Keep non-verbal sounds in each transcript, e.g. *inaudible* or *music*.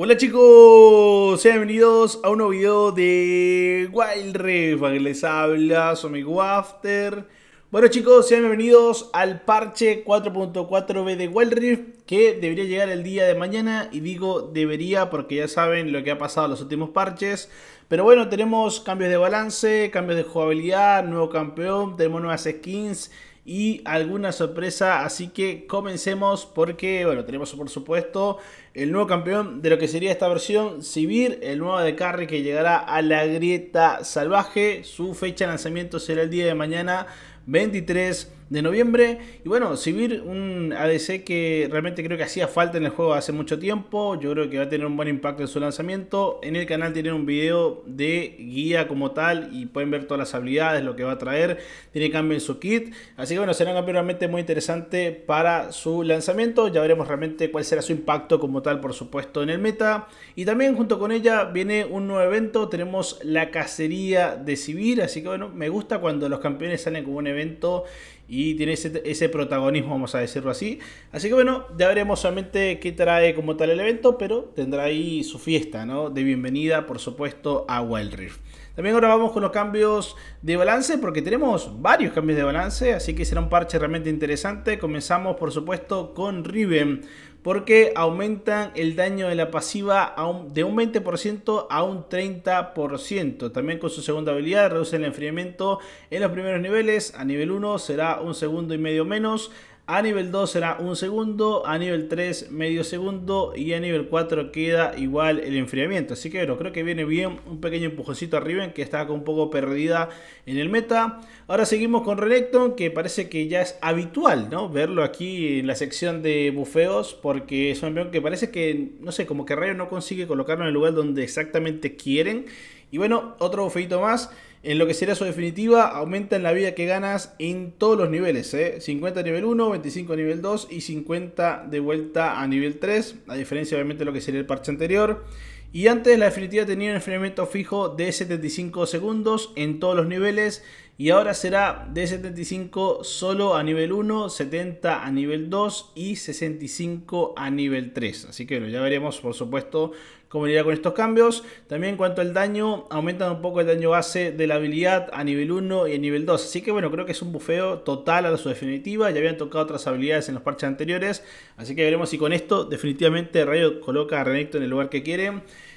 Hola chicos, sean bienvenidos a un nuevo video de Wild Rift, que les habla su amigo After. Bueno chicos, sean bienvenidos al parche 4.4b de Wild Rift que debería llegar el día de mañana y digo debería porque ya saben lo que ha pasado en los últimos parches. Pero bueno, tenemos cambios de balance, cambios de jugabilidad, nuevo campeón, tenemos nuevas skins y alguna sorpresa. Así que comencemos porque, bueno, tenemos por supuesto el nuevo campeón de lo que sería esta versión, Sivir, el nuevo de carry que llegará a la grieta salvaje. Su fecha de lanzamiento será el día de mañana 23 de noviembre. Y bueno, Sivir, un ADC que realmente creo que hacía falta en el juego hace mucho tiempo. Yo creo que va a tener un buen impacto en su lanzamiento. En el canal tienen un video de guía como tal y pueden ver todas las habilidades, lo que va a traer. Tiene cambio en su kit. Así que bueno, será un cambio realmente muy interesante para su lanzamiento. Ya veremos realmente cuál será su impacto como tal, por supuesto, en el meta. Y también junto con ella viene un nuevo evento. Tenemos la cacería de Sivir. Así que bueno, me gusta cuando los campeones salen con un evento y tiene ese, protagonismo, vamos a decirlo así. Así que bueno, ya veremos solamente qué trae como tal el evento, pero tendrá ahí su fiesta, ¿no? De bienvenida, por supuesto, a Wild Rift. También ahora vamos con los cambios de balance, porque tenemos varios cambios de balance, así que será un parche realmente interesante. Comenzamos, por supuesto, con Riven porque aumentan el daño de la pasiva de un 20% a un 30%. También con su segunda habilidad reduce el enfriamiento en los primeros niveles. A nivel 1 será un segundo y medio menos. A nivel 2 será un segundo, a nivel 3 medio segundo y a nivel 4 queda igual el enfriamiento. Así que bueno, creo que viene bien un pequeño empujoncito arriba en que está un poco perdida en el meta. Ahora seguimos con Renekton que parece que ya es habitual ¿no? verlo aquí en la sección de bufeos porque es un campeón que parece que, no sé, como que Rayo no consigue colocarlo en el lugar donde exactamente quieren. Y bueno, otro feito más. En lo que será su definitiva, aumenta en la vida que ganas en todos los niveles. ¿eh? 50 a nivel 1, 25 a nivel 2 y 50 de vuelta a nivel 3. A diferencia obviamente de lo que sería el parche anterior. Y antes la definitiva tenía un enfriamiento fijo de 75 segundos en todos los niveles. Y ahora será de 75 solo a nivel 1, 70 a nivel 2 y 65 a nivel 3. Así que bueno, ya veremos por supuesto como con estos cambios. También en cuanto al daño, aumentan un poco el daño base de la habilidad a nivel 1 y a nivel 2. Así que bueno, creo que es un bufeo total a su definitiva. Ya habían tocado otras habilidades en los parches anteriores. Así que veremos si con esto definitivamente Rayo coloca a Renekton en el lugar que quiere.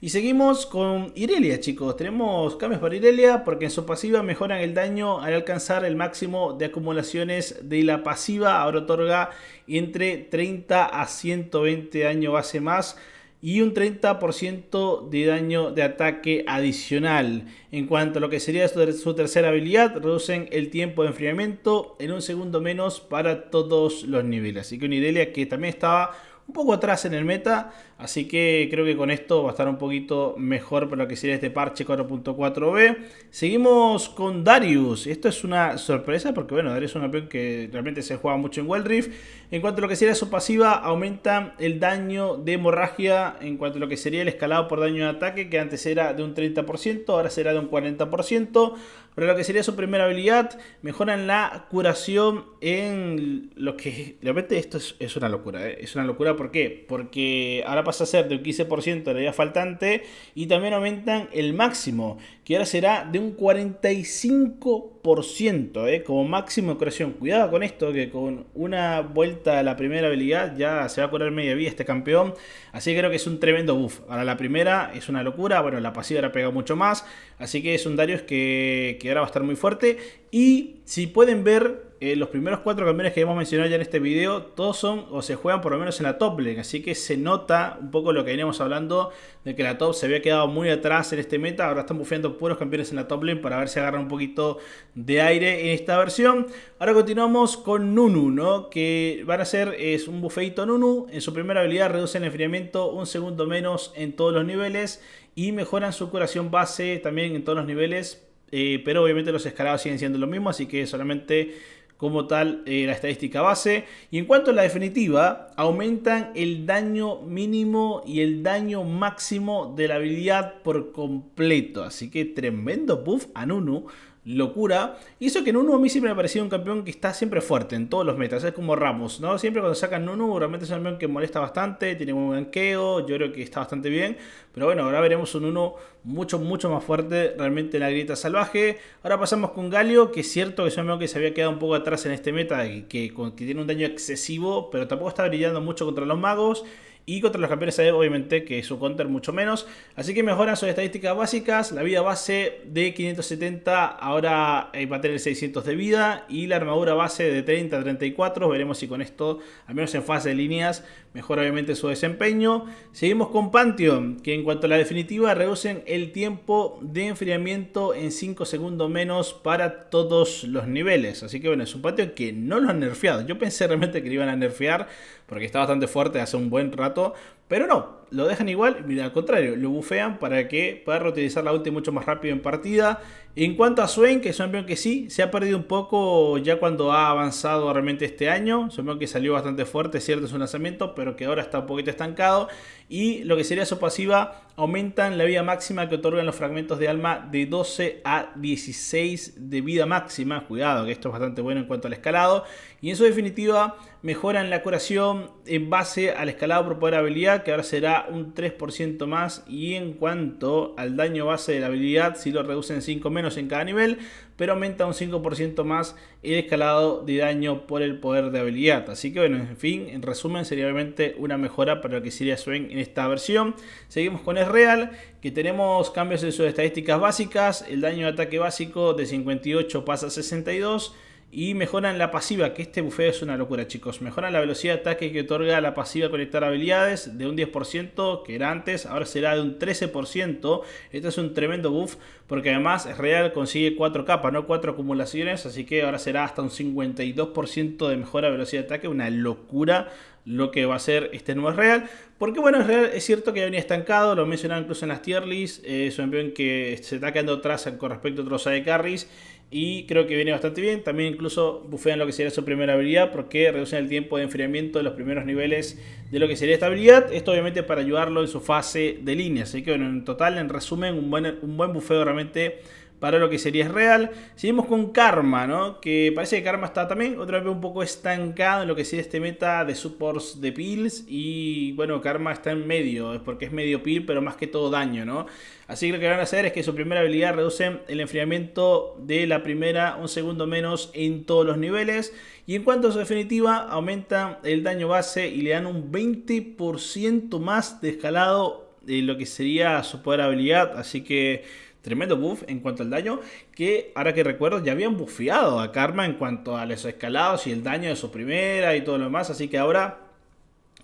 Y seguimos con Irelia, chicos. Tenemos cambios para Irelia porque en su pasiva mejoran el daño al alcanzar el máximo de acumulaciones de la pasiva. Ahora otorga entre 30 a 120 daño base más y un 30% de daño de ataque adicional. En cuanto a lo que sería su, tercera habilidad, reducen el tiempo de enfriamiento en un segundo menos para todos los niveles. Así que una idea que también estaba un poco atrás en el meta, así que creo que con esto va a estar un poquito mejor para lo que sería este parche 4.4b. Seguimos con Darius, esto es una sorpresa porque bueno, Darius es un que realmente se juega mucho en Wild Rift. En cuanto a lo que sería su pasiva, aumenta el daño de hemorragia en cuanto a lo que sería el escalado por daño de ataque, que antes era de un 30%, ahora será de un 40%. Para lo que sería su primera habilidad, mejoran la curación en lo que... Realmente esto es, una locura, ¿eh? Es una locura, ¿por qué? Porque ahora pasa a ser de un 15% de la vida faltante y también aumentan el máximo que ahora será de un 45% ¿eh? como máximo de curación Cuidado con esto, que con una vuelta a la primera habilidad ya se va a curar media vida este campeón. Así que creo que es un tremendo buff. Ahora la primera es una locura, bueno, la pasiva era pega mucho más. Así que es un Darius que, que ahora va a estar muy fuerte. Y si pueden ver, eh, los primeros cuatro campeones que hemos mencionado ya en este video, todos son o se juegan por lo menos en la top lane, así que se nota un poco lo que veníamos hablando de que la top se había quedado muy atrás en este meta, ahora están bufeando puros campeones en la top lane para ver si agarran un poquito de aire en esta versión. Ahora continuamos con Nunu, ¿no? que van a ser es un bufeito Nunu, en su primera habilidad reducen el enfriamiento un segundo menos en todos los niveles y mejoran su curación base también en todos los niveles. Eh, pero obviamente los escalados siguen siendo lo mismo, así que solamente como tal eh, la estadística base. Y en cuanto a la definitiva, aumentan el daño mínimo y el daño máximo de la habilidad por completo. Así que tremendo buff a Nunu locura. Y eso que Nunu a mí siempre me ha parecido un campeón que está siempre fuerte en todos los metas. Es como Ramos, ¿no? Siempre cuando sacan Nunu, realmente es un campeón que molesta bastante, tiene un blanqueo, yo creo que está bastante bien. Pero bueno, ahora veremos un Nunu mucho, mucho más fuerte realmente en la grieta salvaje. Ahora pasamos con Galio, que es cierto que es un campeón que se había quedado un poco atrás en este meta, que tiene un daño excesivo, pero tampoco está brillando mucho contra los magos y contra los campeones AD obviamente que su counter mucho menos. Así que mejoran sus estadísticas básicas, la vida base de 570 ahora eh, va a tener 600 de vida y la armadura base de 30 34. Veremos si con esto, al menos en fase de líneas, mejora obviamente su desempeño. Seguimos con Pantheon, que en cuanto a la definitiva reducen el tiempo de enfriamiento en 5 segundos menos para todos los niveles. Así que bueno, es un Pantheon que no lo han nerfeado. Yo pensé realmente que lo iban a nerfear porque está bastante fuerte hace un buen rato, pero no, lo dejan igual, mira, al contrario, lo bufean para que pueda reutilizar la ulti mucho más rápido en partida. En cuanto a Swain, que es un campeón que sí, se ha perdido un poco ya cuando ha avanzado realmente este año. Es un que salió bastante fuerte, cierto, su lanzamiento, pero que ahora está un poquito estancado. Y lo que sería su pasiva, aumentan la vida máxima que otorgan los fragmentos de alma de 12 a 16 de vida máxima. Cuidado, que esto es bastante bueno en cuanto al escalado. Y en su definitiva, mejoran la curación en base al escalado por poder habilidad que ahora será un 3% más. Y en cuanto al daño base de la habilidad, si lo reducen 5 menos en cada nivel, pero aumenta un 5% más el escalado de daño por el poder de habilidad. Así que bueno, en fin, en resumen, sería obviamente una mejora para lo que sería Swain en esta versión. Seguimos con real que tenemos cambios en sus estadísticas básicas. El daño de ataque básico de 58 pasa a 62 y mejoran la pasiva, que este bufeo es una locura, chicos. Mejoran la velocidad de ataque que otorga la pasiva conectar habilidades de un 10%, que era antes, ahora será de un 13%. Este es un tremendo buff, porque además es real, consigue 4 capas, no 4 acumulaciones, así que ahora será hasta un 52% de mejora de velocidad de ataque, una locura lo que va a ser este nuevo real. Porque bueno, es real, es cierto que venía estancado, lo mencionaba incluso en las tier lists, es eh, un campeón que se está quedando atrás con respecto a otros side carries y creo que viene bastante bien. También incluso bufean lo que sería su primera habilidad porque reducen el tiempo de enfriamiento de los primeros niveles de lo que sería esta habilidad. Esto obviamente para ayudarlo en su fase de línea. Así que bueno, en total, en resumen, un buen, un buen bufeo realmente para lo que sería real. Seguimos con Karma, ¿no? Que parece que Karma está también otra vez un poco estancado en lo que sería este meta de supports de pills. Y bueno, Karma está en medio, es porque es medio pill, pero más que todo daño, ¿no? Así que lo que van a hacer es que su primera habilidad reduce el enfriamiento de la primera un segundo menos en todos los niveles. Y en cuanto a su definitiva, aumenta el daño base y le dan un 20% más de escalado de lo que sería su poder habilidad. Así que Tremendo buff en cuanto al daño, que ahora que recuerdo ya habían bufeado a Karma en cuanto a los escalados y el daño de su primera y todo lo demás, así que ahora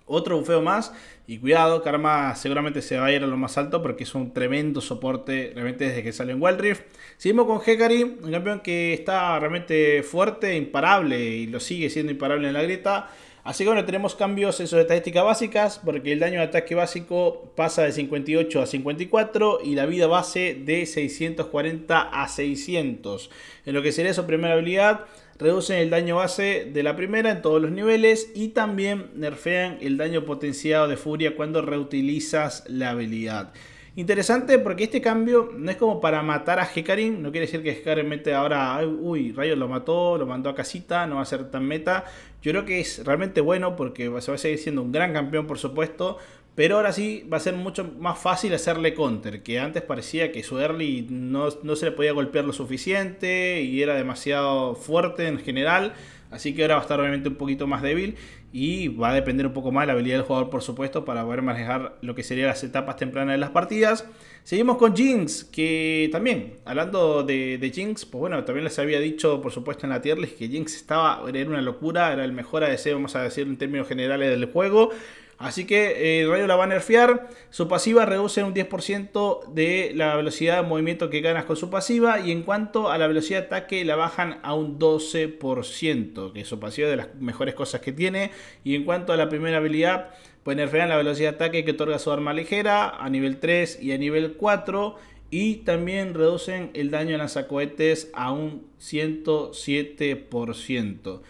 otro bufeo más y cuidado, Karma seguramente se va a ir a lo más alto porque es un tremendo soporte realmente desde que salió en Wild Rift. Seguimos con Hecarim, un campeón que está realmente fuerte, imparable y lo sigue siendo imparable en la grieta. Así que bueno, tenemos cambios en sus estadísticas básicas, porque el daño de ataque básico pasa de 58 a 54 y la vida base de 640 a 600. En lo que sería su primera habilidad, reducen el daño base de la primera en todos los niveles y también nerfean el daño potenciado de furia cuando reutilizas la habilidad. Interesante porque este cambio no es como para matar a Hecarim, no quiere decir que Hecarim mete ahora, uy, Rayos lo mató, lo mandó a casita, no va a ser tan meta. Yo creo que es realmente bueno porque se va a seguir siendo un gran campeón, por supuesto, pero ahora sí va a ser mucho más fácil hacerle counter, que antes parecía que su early no, se le podía golpear lo suficiente y era demasiado fuerte en general. Así que ahora va a estar obviamente un poquito más débil y va a depender un poco más de la habilidad del jugador, por supuesto, para poder manejar lo que serían las etapas tempranas de las partidas. Seguimos con Jinx, que también, hablando de, de Jinx, pues bueno, también les había dicho, por supuesto, en la tier list que Jinx estaba, era una locura, era el mejor ADC, vamos a decir, en términos generales del juego. Así que el eh, rayo la va a nerfear. Su pasiva reduce un 10% de la velocidad de movimiento que ganas con su pasiva. Y en cuanto a la velocidad de ataque, la bajan a un 12%. Que su pasiva es de las mejores cosas que tiene. Y en cuanto a la primera habilidad, pues nerfean la velocidad de ataque que otorga su arma ligera a nivel 3 y a nivel 4. Y también reducen el daño en las lanzacohetes a un 107%.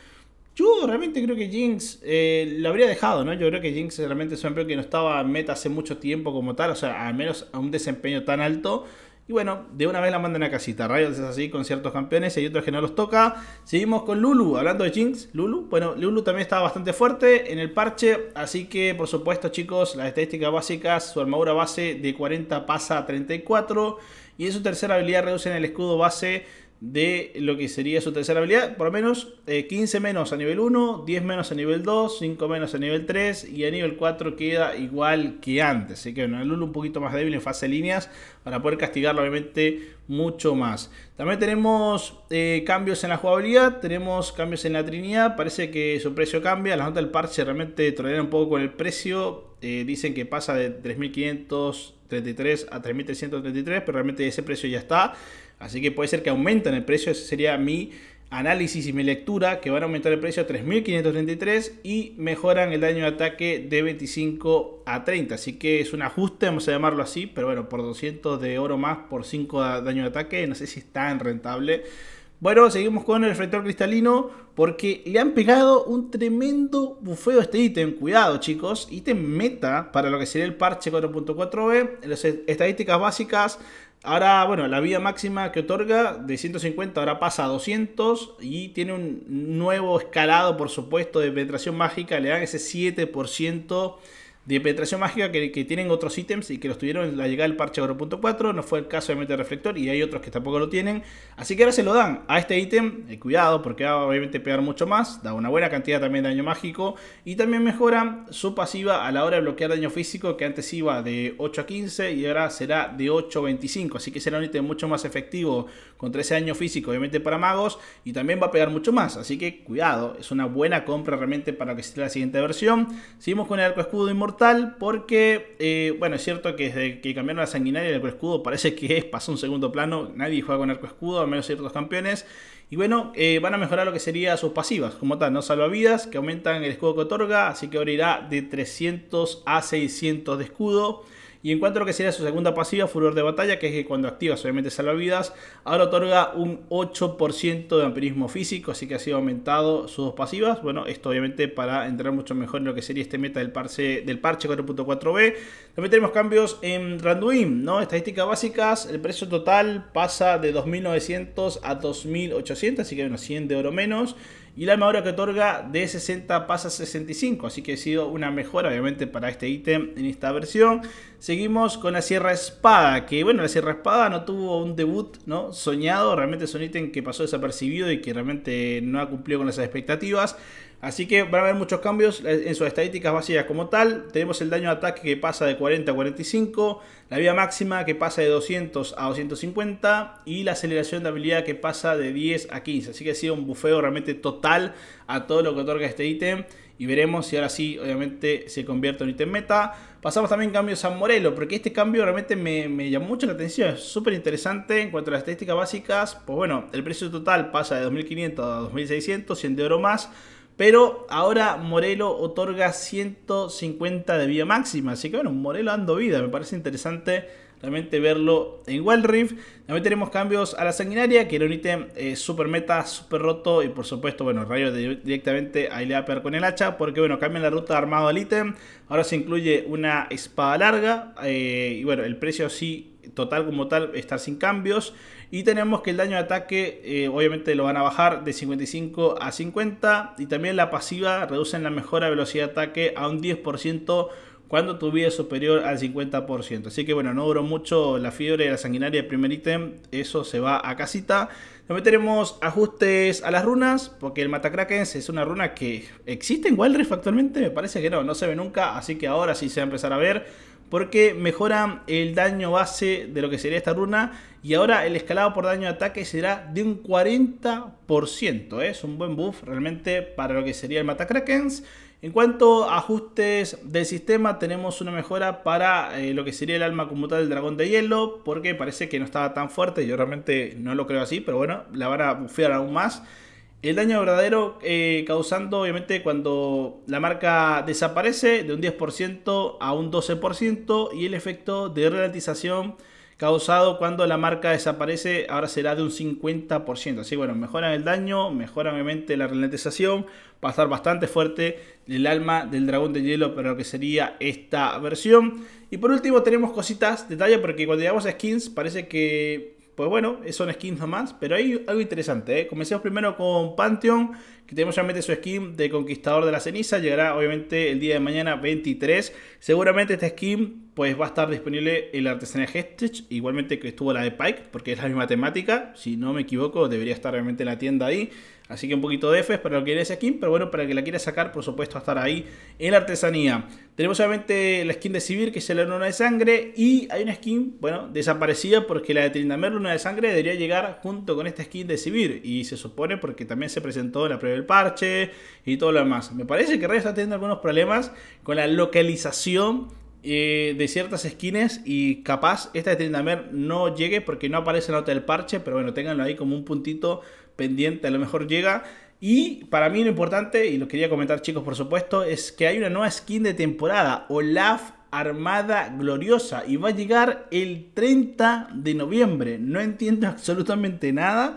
Yo realmente creo que Jinx eh, lo habría dejado, ¿no? Yo creo que Jinx realmente es un empleo que no estaba en meta hace mucho tiempo como tal, o sea, al menos a un desempeño tan alto. Y bueno, de una vez la mandan a casita. Rayos es así con ciertos campeones y hay otros que no los toca. Seguimos con Lulu, hablando de Jinx. Lulu, bueno, Lulu también estaba bastante fuerte en el parche. Así que, por supuesto, chicos, las estadísticas básicas: su armadura base de 40 pasa a 34. Y en su tercera habilidad reducen el escudo base de lo que sería su tercera habilidad, por lo menos 15 eh, menos a nivel 1, 10 menos a nivel 2, 5 menos a nivel 3 y a nivel 4 queda igual que antes. Así que bueno, el Lulu un poquito más débil en fase de líneas para poder castigarlo obviamente mucho más. También tenemos eh, cambios en la jugabilidad, tenemos cambios en la Trinidad, parece que su precio cambia, la nota del parche realmente trolean un poco con el precio, eh, dicen que pasa de 3533 a 3333, pero realmente ese precio ya está. Así que puede ser que aumenten el precio, ese sería mi análisis y mi lectura, que van a aumentar el precio a 3.533 y mejoran el daño de ataque de 25 a 30. Así que es un ajuste, vamos a llamarlo así, pero bueno, por 200 de oro más, por 5 daño de ataque, no sé si es tan rentable. Bueno, seguimos con el reflector cristalino porque le han pegado un tremendo bufeo a este ítem. Cuidado chicos, ítem meta para lo que sería el parche 4.4b. Las estadísticas básicas Ahora, bueno, la vida máxima que otorga de 150 ahora pasa a 200 y tiene un nuevo escalado, por supuesto, de penetración mágica. Le dan ese 7% de penetración mágica que, tienen otros ítems y que los tuvieron la llegada del parche 1.4. No fue el caso de meter Reflector y hay otros que tampoco lo tienen. Así que ahora se lo dan a este ítem. Eh, cuidado porque va a obviamente pegar mucho más. Da una buena cantidad también de daño mágico. Y también mejora su pasiva a la hora de bloquear daño físico que antes iba de 8 a 15 y ahora será de 8 a 25. Así que será un ítem mucho más efectivo contra ese daño físico obviamente para magos. Y también va a pegar mucho más. Así que cuidado. Es una buena compra realmente para que esté la siguiente versión. Seguimos con el arco escudo inmortal porque, eh, bueno, es cierto que desde que cambiaron la sanguinaria y el arco escudo parece que pasó un segundo plano, nadie juega con arco escudo, al menos ciertos campeones. Y bueno, eh, van a mejorar lo que sería sus pasivas, como tal, no salvavidas, que aumentan el escudo que otorga, así que ahora irá de 300 a 600 de escudo. Y en cuanto a lo que sería su segunda pasiva, Furor de Batalla, que es que cuando activas obviamente salvavidas, ahora otorga un 8% de vampirismo físico, así que ha sido aumentado sus dos pasivas. Bueno, esto obviamente para entrar mucho mejor en lo que sería este meta del parche, del parche 4.4b. También tenemos cambios en Randuin, ¿no? Estadísticas básicas, el precio total pasa de 2.900 a 2.800, así que unos 100 de oro menos y la mejora que otorga de 60 pasa a 65, así que ha sido una mejora obviamente para este ítem en esta versión. Seguimos con la Sierra Espada, que bueno, la Sierra Espada no tuvo un debut ¿no? soñado, realmente es un ítem que pasó desapercibido y que realmente no ha cumplido con las expectativas. Así que van a haber muchos cambios en sus estadísticas básicas como tal. Tenemos el daño de ataque que pasa de 40 a 45, la vida máxima que pasa de 200 a 250 y la aceleración de habilidad que pasa de 10 a 15. Así que ha sido un bufeo realmente total a todo lo que otorga este ítem. Y veremos si ahora sí, obviamente, se convierte en ítem meta. Pasamos también cambios a Morelo, porque este cambio realmente me, me llamó mucho la atención. Es súper interesante en cuanto a las estadísticas básicas. Pues bueno, el precio total pasa de 2.500 a 2.600, 100 de oro más. Pero ahora Morelo otorga 150 de vida máxima. Así que bueno, Morelo ando vida. Me parece interesante realmente verlo en Wild Rift. También tenemos cambios a la sanguinaria, que era un ítem eh, super meta, super roto. Y por supuesto, bueno, rayo le directamente a pegar con el hacha. Porque bueno, cambian la ruta de armado al ítem. Ahora se incluye una espada larga. Eh, y bueno, el precio sí total como tal estar sin cambios. Y tenemos que el daño de ataque eh, obviamente lo van a bajar de 55 a 50. Y también la pasiva reducen la mejora de velocidad de ataque a un 10% cuando tu vida es superior al 50%. Así que bueno, no duró mucho la fiebre de la sanguinaria del primer ítem. Eso se va a casita. También tenemos ajustes a las runas, porque el Matacraken es una runa que existe en Wild actualmente, me parece que no, no se ve nunca, así que ahora sí se va a empezar a ver porque mejora el daño base de lo que sería esta runa y ahora el escalado por daño de ataque será de un 40%. ¿eh? Es un buen buff realmente para lo que sería el krakens En cuanto a ajustes del sistema, tenemos una mejora para eh, lo que sería el alma conmutada del dragón de hielo, porque parece que no estaba tan fuerte, yo realmente no lo creo así, pero bueno, la van a bufear aún más. El daño verdadero eh, causando, obviamente, cuando la marca desaparece de un 10% a un 12% y el efecto de ralentización causado cuando la marca desaparece ahora será de un 50%. Así bueno, mejoran el daño, mejoran obviamente la ralentización, va a estar bastante fuerte el alma del dragón de hielo para lo que sería esta versión. Y por último tenemos cositas, detalle, porque cuando llegamos a skins parece que pues bueno, son skins nomás, pero hay algo interesante. ¿eh? Comencemos primero con Pantheon, que tenemos realmente su skin de Conquistador de la Ceniza. Llegará obviamente el día de mañana 23. Seguramente esta skin pues va a estar disponible el artesanía Heritage, igualmente que estuvo la de Pike, porque es la misma temática, si no me equivoco, debería estar realmente en la tienda ahí. Así que un poquito de F para lo que esa skin, pero bueno, para el que la quiera sacar, por supuesto, va a estar ahí en la artesanía. Tenemos obviamente la skin de civir que es la Luna de Sangre, y hay una skin, bueno, desaparecida porque la de Trindamer Luna de Sangre debería llegar junto con esta skin de civir y se supone porque también se presentó en la prueba del parche y todo lo demás. Me parece que Riot está teniendo algunos problemas con la localización eh, de ciertas skins y capaz esta de Tindamer no llegue porque no aparece en la nota del parche, pero bueno, ténganlo ahí como un puntito pendiente, a lo mejor llega. Y para mí lo importante, y lo quería comentar chicos por supuesto, es que hay una nueva skin de temporada, Olaf Armada Gloriosa, y va a llegar el 30 de noviembre. No entiendo *laughs* absolutamente nada,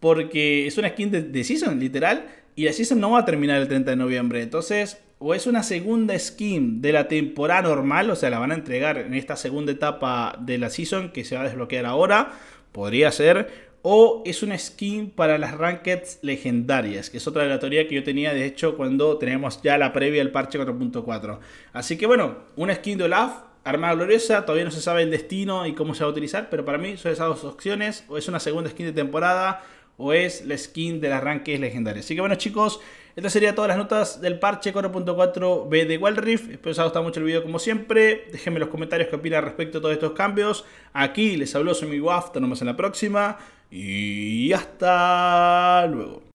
porque es una skin de, de Season, literal, y la Season no va a terminar el 30 de noviembre. Entonces, o es una segunda skin de la temporada normal, o sea, la van a entregar en esta segunda etapa de la season que se va a desbloquear ahora, podría ser, o es una skin para las rankeds legendarias, que es otra de la teoría que yo tenía de hecho cuando tenemos ya la previa del parche 4.4. Así que bueno, una skin de Olaf, Armada Gloriosa, todavía no se sabe el destino y cómo se va a utilizar, pero para mí son esas dos opciones, o es una segunda skin de temporada, o es la skin de las rankeds legendarias. Así que bueno chicos, estas serían todas las notas del parche 4.4b de Rift. Espero que os haya gustado mucho el video como siempre. Déjenme los comentarios qué opinan respecto a todos estos cambios. Aquí les habló Semi Waft, nos vemos en la próxima. Y hasta luego.